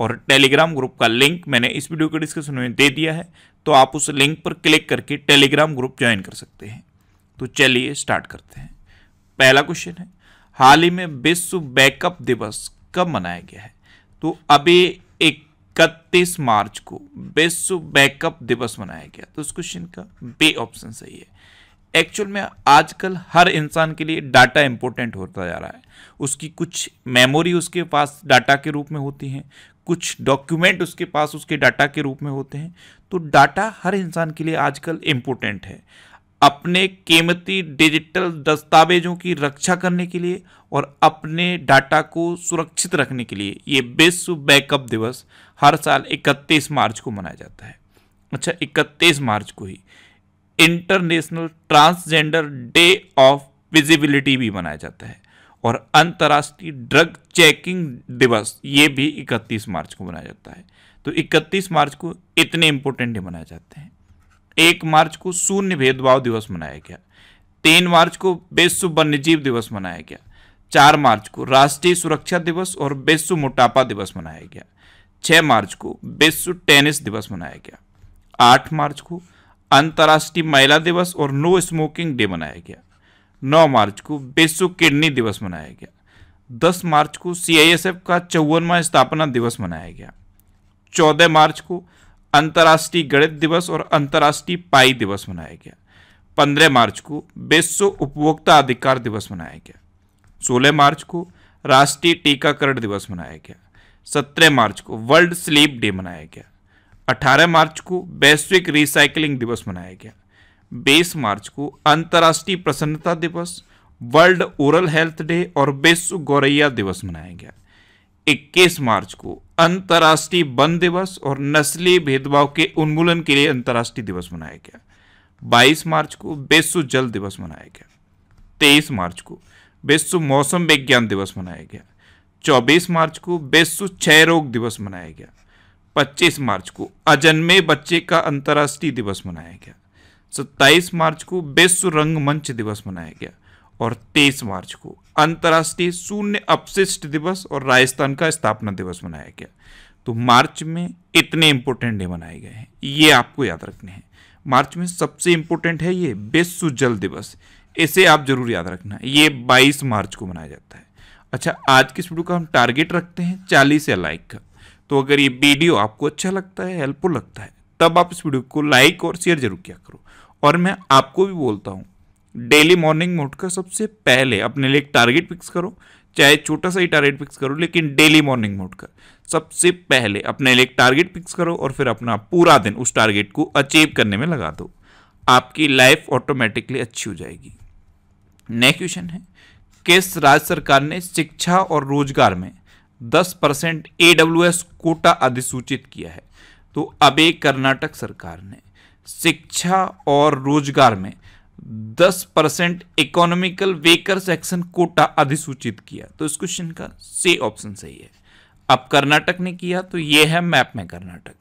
और Telegram group का link मैंने इस वीडियो के डिस्क्रिप्शन में दे दिया है तो आप उस लिंक पर क्लिक करके टेलीग्राम ग्रुप ज्वाइन कर सकते हैं तो चलिए स्टार्ट करते हैं पहला क्वेश्चन है हाल ही में विश्व बैकअप दिवस कब मनाया गया है तो अभी इकतीस मार्च को विश्व बैकअप दिवस मनाया गया तो इस क्वेश्चन का बे ऑप्शन सही है एक्चुअल में आजकल हर इंसान के लिए डाटा इंपॉर्टेंट होता जा रहा है उसकी कुछ मेमोरी उसके पास डाटा के रूप में होती है कुछ डॉक्यूमेंट उसके पास उसके डाटा के रूप में होते हैं तो डाटा हर इंसान के लिए आजकल इम्पोर्टेंट है अपने कीमती डिजिटल दस्तावेजों की रक्षा करने के लिए और अपने डाटा को सुरक्षित रखने के लिए ये विश्व बैकअप दिवस हर साल 31 मार्च को मनाया जाता है अच्छा 31 मार्च को ही international transgender day of visibility भी मनाया जाता है और अंतर्राष्ट्रीय ड्रग चेकिंग दिवस ये भी 31 मार्च को मनाया जाता है तो 31 मार्च को इतने इंपॉर्टेंट डे मनाए जाते हैं एक मार्च को शून्य भेदभाव दिवस मनाया गया तीन मार्च को विश्व वन्यजीव दिवस मनाया गया चार मार्च को राष्ट्रीय सुरक्षा दिवस और विश्व मोटापा दिवस मनाया गया छः मार्च को विश्व टेनिस दिवस मनाया गया आठ मार्च को अंतर्राष्ट्रीय महिला दिवस और नो स्मोकिंग डे मनाया गया नौ मार्च को विश्व किडनी दिवस मनाया गया दस मार्च को सीआईएसएफ का चौवनवा स्थापना दिवस मनाया गया चौदह मार्च को अंतर्राष्ट्रीय गणित दिवस और अंतर्राष्ट्रीय पाई दिवस मनाया गया पंद्रह मार्च को विश्व उपभोक्ता अधिकार दिवस मनाया गया सोलह मार्च को राष्ट्रीय टीकाकरण दिवस मनाया गया सत्रह मार्च को वर्ल्ड स्लीप डे मनाया गया अठारह मार्च को वैश्विक रिसाइकलिंग दिवस मनाया गया बीस मार्च को अंतर्राष्ट्रीय प्रसन्नता दिवस वर्ल्ड ओरल हेल्थ डे और विश्व गौरैया दिवस मनाया गया 21 मार्च को अंतर्राष्ट्रीय वन दिवस और नस्ली भेदभाव के उन्मूलन के लिए अंतर्राष्ट्रीय दिवस मनाया गया 22 मार्च को विश्व जल दिवस मनाया गया 23 मार्च को विश्व मौसम विज्ञान दिवस मनाया गया 24 मार्च को विश्व क्षय रोग दिवस मनाया गया 25 मार्च को अजन्मे बच्चे का अंतर्राष्ट्रीय दिवस मनाया गया सत्ताईस मार्च को विश्व रंगमंच दिवस मनाया गया और तेईस मार्च को अंतर्राष्ट्रीय शून्य अपशिष्ट दिवस और राजस्थान का स्थापना दिवस मनाया गया तो मार्च में इतने इंपॉर्टेंट डे मनाए गए हैं ये आपको याद रखने हैं मार्च में सबसे इंपोर्टेंट है ये विश्व जल दिवस इसे आप जरूर याद रखना ये 22 मार्च को मनाया जाता है अच्छा आज के वीडियो का हम टारगेट रखते हैं चालीस या लाइक का तो अगर ये वीडियो आपको अच्छा लगता है हेल्पफुल लगता है तब आप इस वीडियो को लाइक और शेयर जरूर किया करो और मैं आपको भी बोलता हूँ डेली मॉर्निंग में उठकर सबसे पहले अपने लिए एक टारगेट फिक्स करो चाहे छोटा सा ही टारगेट फिक्स करो लेकिन डेली मॉर्निंग में उठकर सबसे पहले अपने लिए एक टारगेट फिक्स करो और फिर अपना पूरा दिन उस टारगेट को अचीव करने में लगा दो आपकी लाइफ ऑटोमेटिकली अच्छी हो जाएगी नेक्स्ट क्वेश्चन है किस राज्य सरकार ने शिक्षा और रोजगार में 10 परसेंट ए कोटा अधिसूचित किया है तो अब कर्नाटक सरकार ने शिक्षा और रोजगार में 10 percent economical weaker section quota अधिसूचित किया तो इस क्वेश्चन का से ऑप्शन सही है अब कर्नाटक ने किया तो ये है मैप में कर्नाटक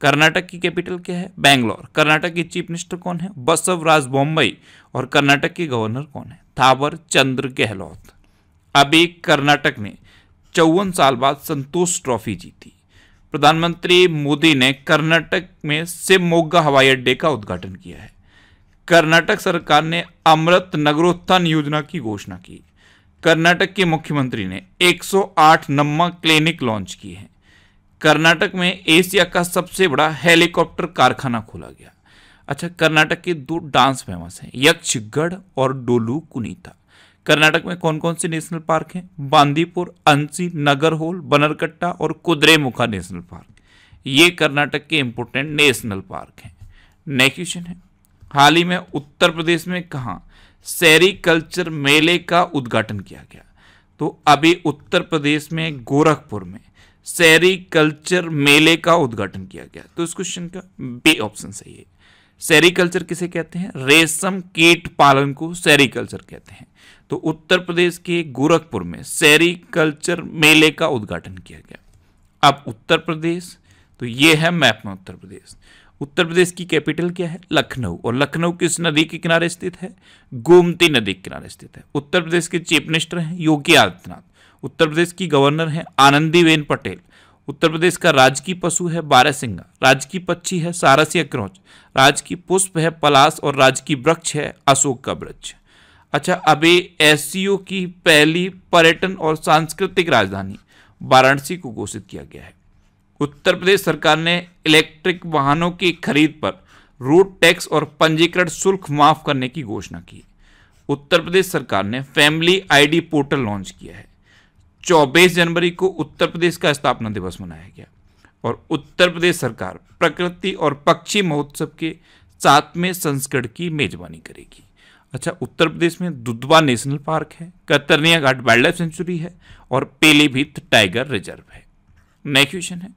कर्नाटक की कैपिटल क्या है बैंगलोर कर्नाटक के चीफ मिनिस्टर कौन है बसवराज बॉम्बई और कर्नाटक के गवर्नर कौन है थावर चंद्र गहलोत अब एक कर्नाटक ने चौवन साल बाद संतोष ट्रॉफी जीती प्रधानमंत्री मोदी ने कर्नाटक में सिमोगा हवाई अड्डे का उद्घाटन किया है कर्नाटक सरकार ने अमृत नगरोत्थान योजना की घोषणा की कर्नाटक के मुख्यमंत्री ने 108 नम्मा क्लिनिक लॉन्च किए हैं कर्नाटक में एशिया का सबसे बड़ा हेलीकॉप्टर कारखाना खोला गया अच्छा कर्नाटक के दो डांस फेमस हैं यक्षगढ़ और डोलू कुनीता कर्नाटक में कौन कौन से नेशनल पार्क हैं बांदीपुर अंसी नगरहोल बनरकट्टा और कुद्रेमुखा नेशनल पार्क ये कर्नाटक के इंपोर्टेंट नेशनल पार्क हैं नेक्स्ट क्वेश्चन है हाल ही में उत्तर प्रदेश में कहाँ सेरिकल्चर मेले का उद्घाटन किया गया तो अभी उत्तर प्रदेश में गोरखपुर में सेरिकल्चर मेले का उद्घाटन किया गया तो इस क्वेश्चन का बी ऑप्शन सही है सेरिकल्चर किसे कहते हैं रेशम कीट पालन को सेरिकल्चर कहते हैं तो उत्तर प्रदेश के गोरखपुर में सेरिकल्चर मेले का उद्घाटन किया गया अब उत्तर प्रदेश तो ये है मैप में उत्तर प्रदेश उत्तर प्रदेश की कैपिटल क्या है लखनऊ और लखनऊ किस नदी के किनारे स्थित है गोमती नदी के किनारे स्थित है उत्तर प्रदेश के चीफ मिनिस्टर हैं योगी आदित्यनाथ उत्तर प्रदेश की गवर्नर हैं आनंदीबेन पटेल उत्तर प्रदेश का राजकीय पशु है बारहसिंगा राजकीय पक्षी है सारस या क्रौच राजकीय पुष्प है पलाश और राजकीय वृक्ष है अशोक का वृक्ष अच्छा अभी एस की पहली पर्यटन और सांस्कृतिक राजधानी वाराणसी को घोषित किया गया है उत्तर प्रदेश सरकार ने इलेक्ट्रिक वाहनों की खरीद पर रोड टैक्स और पंजीकरण शुल्क माफ करने की घोषणा की उत्तर प्रदेश सरकार ने फैमिली आईडी पोर्टल लॉन्च किया है 24 जनवरी को उत्तर प्रदेश का स्थापना दिवस मनाया गया और उत्तर प्रदेश सरकार प्रकृति और पक्षी महोत्सव के सातवें संस्करण की मेजबानी करेगी अच्छा उत्तर प्रदेश में दुधवा नेशनल पार्क है Katarniya Ghat wild life sanctuary है और पीलीभीत टाइगर रिजर्व है नेक्स्ट क्वेश्चन है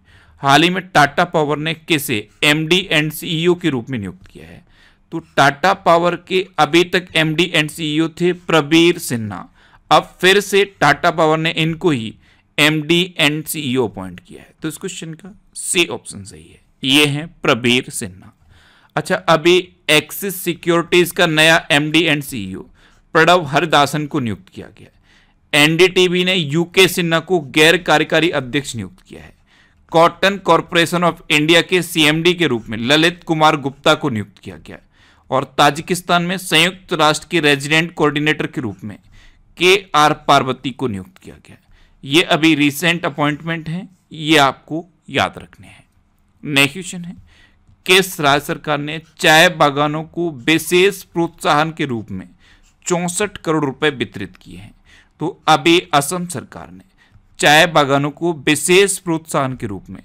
हाल ही में टाटा पावर ने किसे एमडी एंड सी के रूप में नियुक्त किया है तो टाटा पावर के अभी तक एमडी एंड सी थे प्रबीर सिन्हा अब फिर से टाटा पावर ने इनको ही M D and CEO appoint किया है तो इस क्वेश्चन का सी ऑप्शन सही है ये है प्रबीर सिन्हा अच्छा अभी एक्सिस सिक्योरिटीज का नया MD and CEO Pranav Hardasan को नियुक्त किया गया एनडीटीबी एनडीटीवी ने यूके सिन्हा को गैर कार्यकारी अध्यक्ष नियुक्त किया है कॉटन कॉरपोरेशन ऑफ इंडिया के सीएमडी के रूप में ललित कुमार गुप्ता को नियुक्त किया गया और ताजिकिस्तान में संयुक्त राष्ट्र के रेजिडेंट कोऑर्डिनेटर के रूप में के आर पार्वती को नियुक्त किया गया ये अभी रिसेंट अपॉइंटमेंट है ये आपको याद रखने हैं नेक्स्ट क्वेश्चन है किस राज्य सरकार ने चाय बागानों को विशेष प्रोत्साहन के रूप में चौंसठ करोड़ रुपए वितरित किए हैं तो अभी असम सरकार ने चाय बागानों को विशेष प्रोत्साहन के रूप में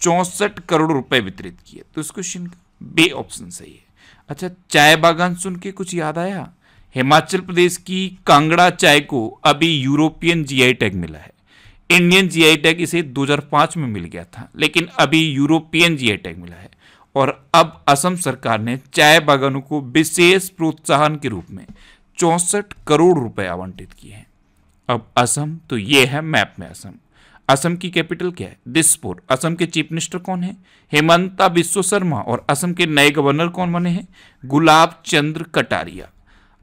चौंसठ करोड़ रुपए वितरित किए तो इस क्वेश्चन का बे ऑप्शन सही है अच्छा चाय बागान सुन के कुछ याद आया हिमाचल प्रदेश की कांगड़ा चाय को अभी यूरोपियन जीआई टैग मिला है इंडियन जीआई टैग इसे 2005 में मिल गया था लेकिन अभी यूरोपियन जीआई टैग मिला है और अब असम सरकार ने चाय बागानों को विशेष प्रोत्साहन के रूप में चौंसठ करोड़ रुपए आवंटित किए हैं अब असम तो ये है मैप में असम असम की कैपिटल क्या है दिसपुर असम के चीफ मिनिस्टर कौन है हेमंता विश्व शर्मा और असम के नए गवर्नर कौन बने हैं गुलाब चंद्र कटारिया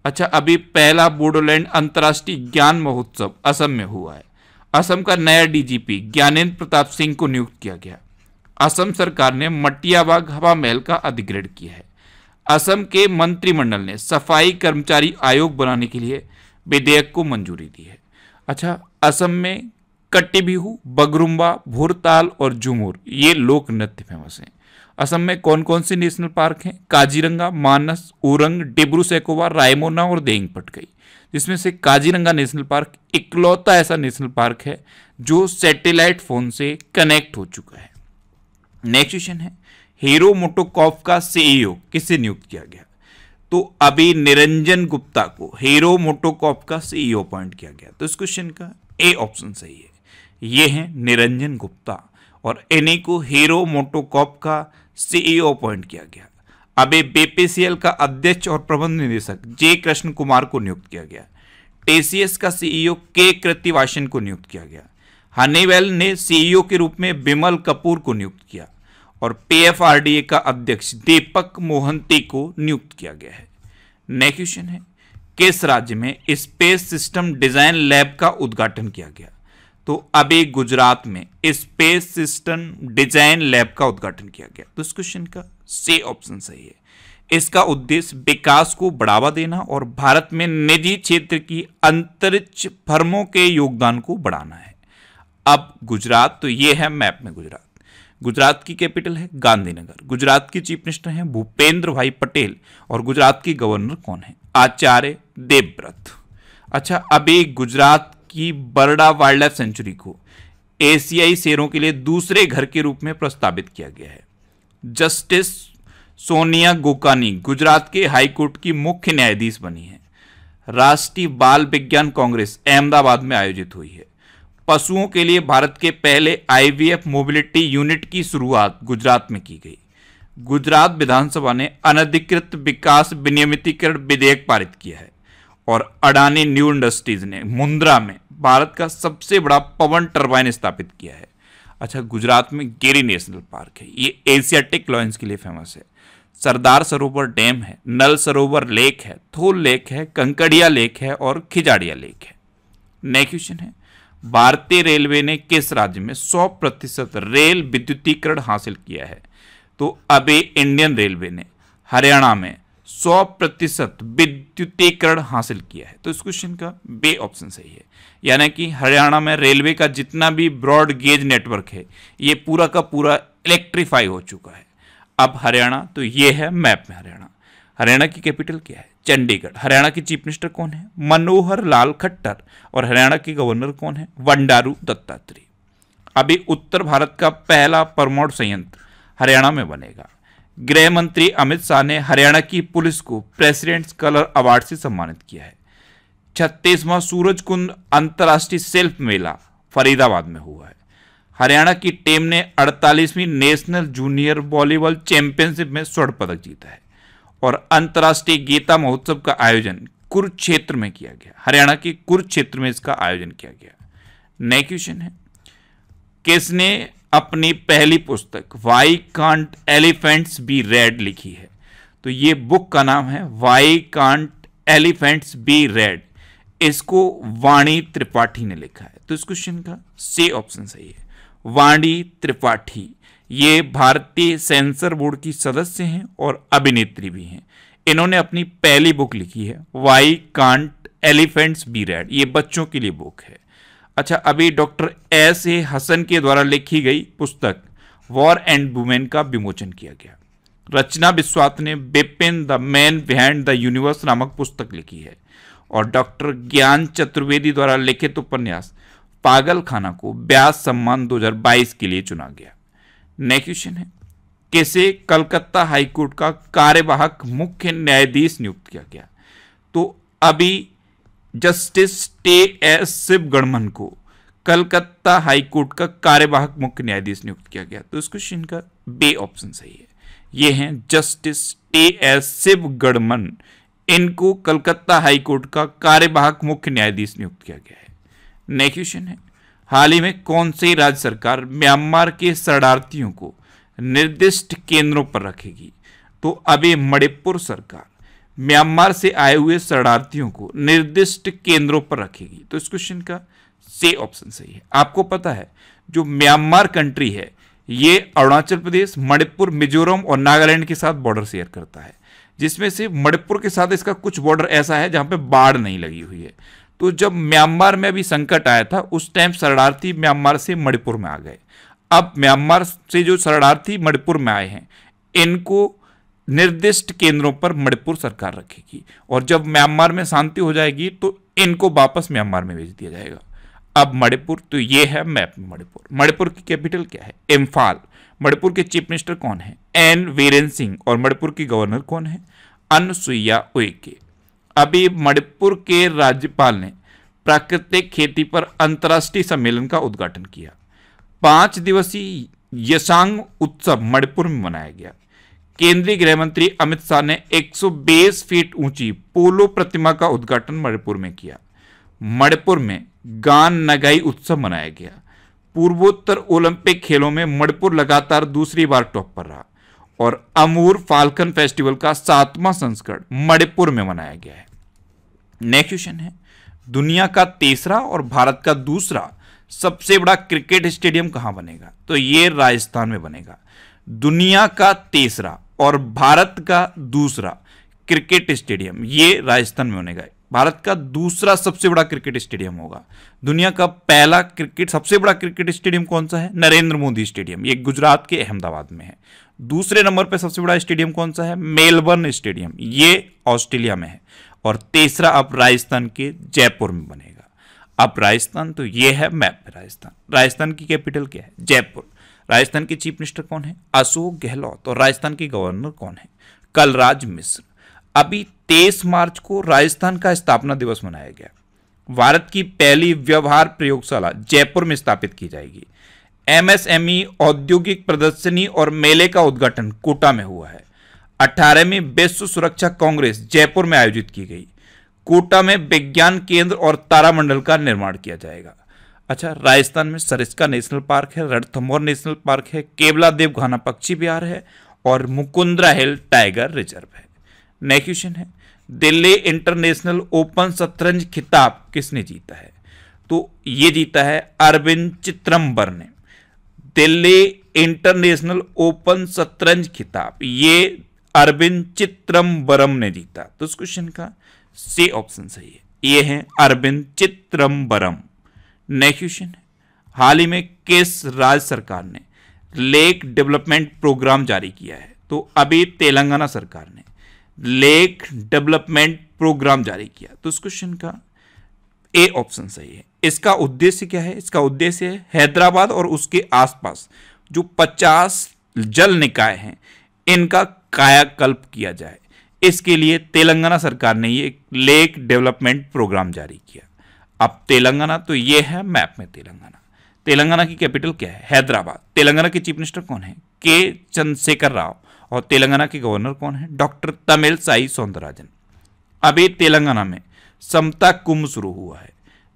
अच्छा अभी पहला बोडोलैंड अंतर्राष्ट्रीय ज्ञान महोत्सव असम में हुआ है असम का नया डीजीपी ज्ञानेन्द्र प्रताप सिंह को नियुक्त किया गया असम सरकार ने मटियाबाग हवा महल का अधिग्रहण किया है असम के मंत्रिमंडल ने सफाई कर्मचारी आयोग बनाने के लिए विधेयक को मंजूरी दी है अच्छा असम में कट्टी बिहू बगरुम्बा भोरताल और झुमूर ये लोक नृत्य फेमस हैं असम में कौन कौन से नेशनल पार्क हैं काजीरंगा मानस ओरंग डिब्रू सैकोवा रायमोना और देंग पटकई जिसमें से काजीरंगा नेशनल पार्क इकलौता ऐसा नेशनल पार्क है जो सैटेलाइट फ़ोन से कनेक्ट हो चुका है नेक्स्ट क्वेश्चन है हीरो मोटोकॉप का सीईओ किससे नियुक्त किया गया तो अभी निरंजन गुप्ता को हीरो मोटोकॉप का सीईओ अपॉइंट किया गया तो इस क्वेश्चन का ए ऑप्शन सही है ये हैं निरंजन गुप्ता और इन्हीं को हीरो मोटोकॉप का सीईओ अपॉइंट e किया गया अब बीपीसीएल का अध्यक्ष और प्रबंध निदेशक जे कृष्ण कुमार को नियुक्त किया गया टीसीएस का सीईओ के e कृतिवासन को नियुक्त किया गया हनीवेल ने सीईओ e के रूप में बिमल कपूर को नियुक्त किया और पीएफआरडीए का अध्यक्ष दीपक मोहंती को नियुक्त किया गया है नेक्स्ट क्वेश्चन है किस राज्य में स्पेस सिस्टम डिजाइन लैब का उद्घाटन किया गया तो अभी गुजरात में स्पेस सिस्टम डिजाइन लैब का उद्घाटन किया गया तो इस क्वेश्चन का से ऑप्शन सही है इसका उद्देश्य विकास को बढ़ावा देना और भारत में निजी क्षेत्र की अंतरिक्ष फर्मों के योगदान को बढ़ाना है अब गुजरात तो ये है मैप में गुजरात गुजरात की कैपिटल है गांधीनगर गुजरात के चीफ मिनिस्टर हैं भूपेंद्र भाई पटेल और गुजरात के गवर्नर कौन है आचार्य देवव्रत अच्छा अभी गुजरात की बरडा वाइल्ड लाइफ सेंचुरी को एशियाई शेरों के लिए दूसरे घर के रूप में प्रस्तावित किया गया है जस्टिस सोनिया गोकानी गुजरात के हाईकोर्ट की मुख्य न्यायाधीश बनी है राष्ट्रीय बाल विज्ञान कांग्रेस अहमदाबाद में आयोजित हुई है पशुओं के लिए भारत के पहले आईवीएफ मोबिलिटी यूनिट की शुरुआत गुजरात में की गई गुजरात विधानसभा ने अनधिकृत विकास विनियमितीकरण विधेयक पारित किया है और अडानी न्यू इंडस्ट्रीज ने मुंद्रा में भारत का सबसे बड़ा पवन टर्बाइन स्थापित किया है अच्छा गुजरात में गेरी नेशनल पार्क है ये एशियाटिक लॉयंस के लिए फेमस है सरदार सरोवर डैम है नल सरोवर लेक है थोल लेक है कंकड़िया लेक है और खिजाड़िया लेक है नेक्स्ट क्वेश्चन है भारतीय रेलवे ने किस राज्य में 100 प्रतिशत रेल विद्युतीकरण हासिल किया है तो अभी इंडियन रेलवे ने हरियाणा में सौ प्रतिशत विद्युतीकरण हासिल किया है तो इस क्वेश्चन का बे ऑप्शन सही है यानी कि हरियाणा में रेलवे का जितना भी ब्रॉड गेज नेटवर्क है ये पूरा का पूरा इलेक्ट्रीफाई हो चुका है अब हरियाणा तो ये है मैप में हरियाणा हरियाणा की कैपिटल क्या है चंडीगढ़ हरियाणा के चीफ मिनिस्टर कौन है मनोहर लाल खट्टर और हरियाणा के गवर्नर कौन है वंडारू दत्तात्रेय अभी उत्तर भारत का पहला परमोड़ संयंत्र हरियाणा में बनेगा गृह मंत्री अमित शाह ने हरियाणा की पुलिस को प्रेसिडेंट्स कलर अवार्ड से सम्मानित किया है छत्तीसवां कुंड अंतर्राष्ट्रीय सेल्फ मेला फरीदाबाद में हुआ है हरियाणा की टीम ने 48वीं नेशनल जूनियर वॉलीबॉल चैंपियनशिप में स्वर्ण पदक जीता है और अंतर्राष्ट्रीय गीता महोत्सव का आयोजन कुरुक्षेत्र में किया गया हरियाणा के कुरुक्षेत्र में इसका आयोजन किया गया नए क्वेश्चन है किसने अपनी पहली पुस्तक why can't elephants be red लिखी है तो ये बुक का नाम है why can't elephants be red इसको वाणी त्रिपाठी ने लिखा है तो इस क्वेश्चन का सी ऑप्शन सही है वाणी त्रिपाठी ये भारतीय सेंसर बोर्ड की सदस्य हैं और अभिनेत्री भी हैं इन्होंने अपनी पहली बुक लिखी है why can't elephants be red ये बच्चों के लिए बुक है अच्छा अभी डॉक्टर एस ए हसन के द्वारा लिखी गई पुस्तक वॉर एंड वुमेन का विमोचन किया गया रचना बिस्वात ने Bipin the man behind the universe नामक पुस्तक लिखी है और डॉक्टर ज्ञान चतुर्वेदी द्वारा लिखित उपन्यास पागल खाना को ब्यास सम्मान 2022 के लिए चुना गया नेक्स्ट क्वेश्चन है कैसे कलकत्ता हाईकोर्ट का कार्यवाहक मुख्य न्यायाधीश नियुक्त किया गया तो अभी जस्टिस टे एस शिवगणमन को कलकत्ता हाईकोर्ट का कार्यवाहक मुख्य न्यायाधीश नियुक्त किया गया तो इस क्वेश्चन का बे ऑप्शन सही है ये हैं जस्टिस टे एस शिवगणमन इनको कलकत्ता हाईकोर्ट का कार्यवाहक मुख्य न्यायाधीश नियुक्त किया गया है नेक्स्ट क्वेश्चन है हाल ही में कौन से राज्य सरकार म्यांमार के शरणार्थियों को निर्दिष्ट केंद्रों पर रखेगी तो अभी मणिपुर सरकार म्यांमार से आए हुए शरणार्थियों को निर्दिष्ट केंद्रों पर रखेगी तो इस क्वेश्चन का से ऑप्शन सही है आपको पता है जो म्यांमार कंट्री है ये अरुणाचल प्रदेश मणिपुर मिजोरम और नागालैंड के साथ बॉर्डर शेयर करता है जिसमें से मणिपुर के साथ इसका कुछ बॉर्डर ऐसा है जहां पे बाढ़ नहीं लगी हुई है तो जब म्यांमार में भी संकट आया था उस टाइम शरणार्थी म्यांमार से मणिपुर में आ गए अब म्यांमार से जो शरणार्थी मणिपुर में आए हैं इनको निर्दिष्ट केंद्रों पर मणिपुर सरकार रखेगी और जब म्यांमार में शांति हो जाएगी तो इनको वापस म्यांमार में भेज दिया जाएगा अब मणिपुर तो ये है मैप मणिपुर मणिपुर की कैपिटल क्या है इम्फाल मणिपुर के चीफ मिनिस्टर कौन है एन वीरेन सिंह और मणिपुर की गवर्नर कौन है अनसुईया उइके अभी मणिपुर के राज्यपाल ने प्राकृतिक खेती पर अंतर्राष्ट्रीय सम्मेलन का उद्घाटन किया पांच दिवसीय यशांग उत्सव मणिपुर में मनाया गया केंद्रीय गृह मंत्री अमित शाह ने एक फीट ऊंची पोलो प्रतिमा का उद्घाटन मणिपुर में किया मणिपुर में गान नगाई उत्सव मनाया गया पूर्वोत्तर ओलंपिक खेलों में मणिपुर लगातार दूसरी बार टॉप पर रहा और अमूर फाल्कन फेस्टिवल का सातवां संस्करण मणिपुर में मनाया गया है नेक्स्ट क्वेश्चन है दुनिया का तीसरा और भारत का दूसरा सबसे बड़ा क्रिकेट स्टेडियम कहां बनेगा तो यह राजस्थान में बनेगा दुनिया का तीसरा और भारत का दूसरा क्रिकेट स्टेडियम ये राजस्थान में होने गए भारत का दूसरा सबसे बड़ा क्रिकेट स्टेडियम होगा दुनिया का पहला क्रिकेट सबसे बड़ा क्रिकेट स्टेडियम कौन सा है नरेंद्र मोदी स्टेडियम ये गुजरात के अहमदाबाद में है दूसरे नंबर पर सबसे बड़ा स्टेडियम कौन सा है मेलबर्न स्टेडियम ये ऑस्ट्रेलिया में है और तीसरा अब राजस्थान के जयपुर में बनेगा अब राजस्थान तो ये है मैप राजस्थान राजस्थान की कैपिटल क्या है जयपुर राजस्थान के चीफ मिनिस्टर कौन है अशोक गहलोत और राजस्थान के गवर्नर कौन है कलराज मिश्र अभी तेईस मार्च को राजस्थान का स्थापना दिवस मनाया गया भारत की पहली व्यवहार प्रयोगशाला जयपुर में स्थापित की जाएगी एमएसएमई औद्योगिक प्रदर्शनी और मेले का उद्घाटन कोटा में हुआ है अठारहवीं विश्व सुरक्षा कांग्रेस जयपुर में आयोजित की गई कोटा में विज्ञान केंद्र और तारामंडल का निर्माण किया जाएगा अच्छा राजस्थान में सरिस्का नेशनल पार्क है रणथम्बोर नेशनल पार्क है केवला देव घाना पक्षी विहार है और मुकुंद्रा हिल टाइगर रिजर्व है नेक्स्ट क्वेश्चन है दिल्ली इंटरनेशनल ओपन शतरंज खिताब किसने जीता है तो ये जीता है अरविंद चित्रम्बर ने दिल्ली इंटरनेशनल ओपन शतरंज खिताब ये अरविंद चित्रम्बरम ने जीता तो इस क्वेश्चन का सी ऑप्शन सही है ये हैं अरविंद चित्रम्बरम नेक्स्ट क्वेश्चन हाल ही में किस राज्य सरकार ने लेक डेवलपमेंट प्रोग्राम जारी किया है तो अभी तेलंगाना सरकार ने लेक डेवलपमेंट प्रोग्राम जारी किया तो इस क्वेश्चन का ए ऑप्शन सही है इसका उद्देश्य क्या है इसका उद्देश्य है हैदराबाद और उसके आसपास जो 50 जल निकाय हैं इनका कायाकल्प किया जाए इसके लिए तेलंगाना सरकार ने ये लेक डेवलपमेंट प्रोग्राम जारी किया अब तेलंगाना तो ये है मैप में तेलंगाना तेलंगाना की कैपिटल क्या है हैदराबाद तेलंगाना के चीफ मिनिस्टर कौन है के चंद्रशेखर राव और तेलंगाना के गवर्नर कौन है डॉक्टर तमिल साई सौंदराजन अभी तेलंगाना में समता कुंभ शुरू हुआ है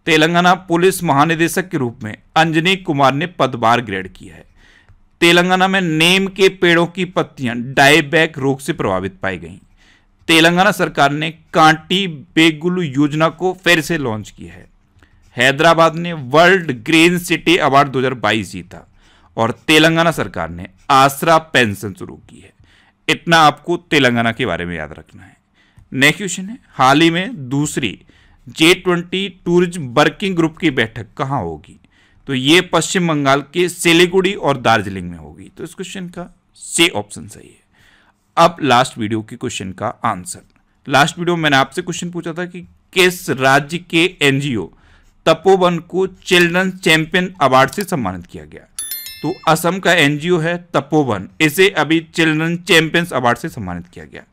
तेलंगाना पुलिस महानिदेशक के रूप में अंजनी कुमार ने पदभार ग्रहण किया है तेलंगाना में नेम के पेड़ों की पत्तियां डायबैक रोग से प्रभावित पाई गई तेलंगाना सरकार ने कांटी बेगुलू योजना को फिर से लॉन्च किया है हैदराबाद ने वर्ल्ड ग्रीन सिटी अवार्ड 2022 जीता और तेलंगाना सरकार ने आसरा पेंशन शुरू की है इतना आपको तेलंगाना के बारे में याद रखना है नेक्स्ट क्वेश्चन है हाल ही में दूसरी G twenty tourism working group की बैठक कहाँ होगी तो ये पश्चिम बंगाल के सिलीगुड़ी और दार्जिलिंग में होगी तो इस क्वेश्चन का से ऑप्शन सही है अब लास्ट वीडियो के क्वेश्चन का आंसर लास्ट वीडियो मैंने आपसे क्वेश्चन पूछा था कि किस राज्य के एनजीओ तपोवन को चिल्ड्रन चैंपियन अवार्ड से सम्मानित किया गया तो असम का एनजीओ है तपोवन इसे अभी चिल्ड्रन चैंपियंस अवार्ड से सम्मानित किया गया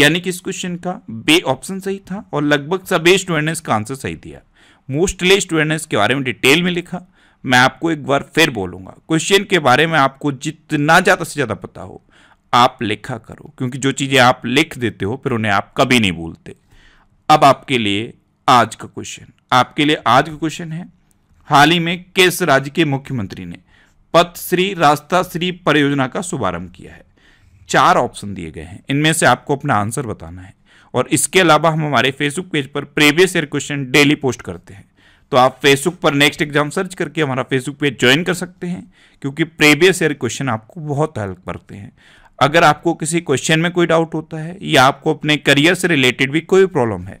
यानी कि इस क्वेश्चन का बे ऑप्शन सही था और लगभग सभी स्टूडेंट ने इसका आंसर सही दिया मोस्टली स्टूडेंट ने इसके बारे में डिटेल में लिखा मैं आपको एक बार फिर बोलूंगा क्वेश्चन के बारे में आपको जितना ज़्यादा से ज़्यादा पता हो आप लिखा करो क्योंकि जो चीज़ें आप लिख देते हो फिर उन्हें आप कभी नहीं भूलते अब आपके लिए आज का क्वेश्चन आपके लिए आज का क्वेश्चन है हाल ही में किस राज्य के मुख्यमंत्री ने पथ श्री रास्ता श्री परियोजना का शुभारंभ किया है चार ऑप्शन दिए गए हैं इनमें से आपको अपना आंसर बताना है और इसके अलावा हम हमारे फेसबुक पेज पर previous year question daily post करते हैं तो आप फेसबुक पर नेक्स्ट एग्जाम सर्च करके हमारा फेसबुक पेज ज्वाइन कर सकते हैं क्योंकि प्रीवियस ईयर क्वेश्चन आपको बहुत हेल्प करते हैं अगर आपको किसी क्वेश्चन में कोई डाउट होता है या आपको अपने करियर से रिलेटेड भी कोई प्रॉब्लम है